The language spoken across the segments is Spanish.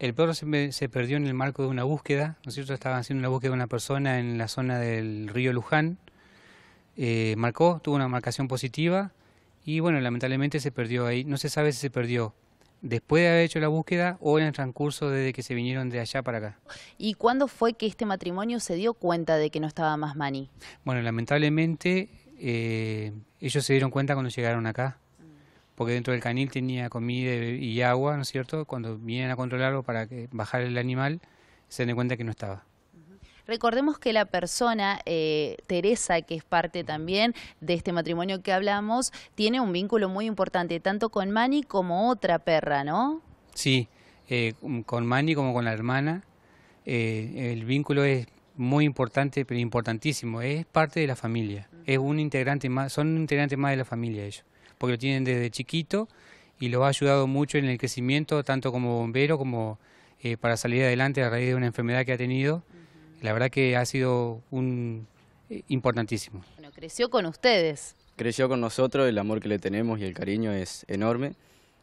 El perro se, perdió en el marco de una búsqueda, Nosotros estábamos haciendo una búsqueda de una persona en la zona del río Luján. Eh, marcó, tuvo una marcación positiva y bueno, lamentablemente se perdió ahí. No se sabe si se perdió después de haber hecho la búsqueda o en el transcurso desde que se vinieron de allá para acá. ¿Y cuándo fue que este matrimonio se dio cuenta de que no estaba más Mani? Bueno, lamentablemente eh, ellos se dieron cuenta cuando llegaron acá porque dentro del canil tenía comida y agua, ¿no es cierto? Cuando vienen a controlarlo para que bajar el animal, se den cuenta que no estaba. Recordemos que la persona, eh, Teresa, que es parte también de este matrimonio que hablamos, tiene un vínculo muy importante, tanto con Manny como otra perra, ¿no? Sí, eh, con Manny como con la hermana. Eh, el vínculo es muy importante, pero importantísimo. Es parte de la familia. Es un integrante más, son integrantes más de la familia ellos porque lo tienen desde chiquito y lo ha ayudado mucho en el crecimiento, tanto como bombero como eh, para salir adelante a raíz de una enfermedad que ha tenido. La verdad que ha sido un eh, importantísimo. Bueno, creció con ustedes. Creció con nosotros, el amor que le tenemos y el cariño es enorme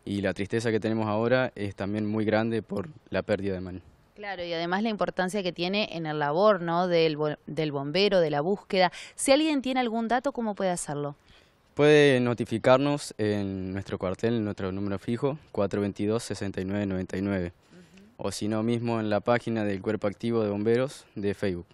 y la tristeza que tenemos ahora es también muy grande por la pérdida de Manu. Claro, y además la importancia que tiene en el labor ¿no? del, del bombero, de la búsqueda. Si alguien tiene algún dato, ¿cómo puede hacerlo? Puede notificarnos en nuestro cuartel, en nuestro número fijo, 422-6999, 99, o si no mismo en la página del Cuerpo Activo de Bomberos de Facebook.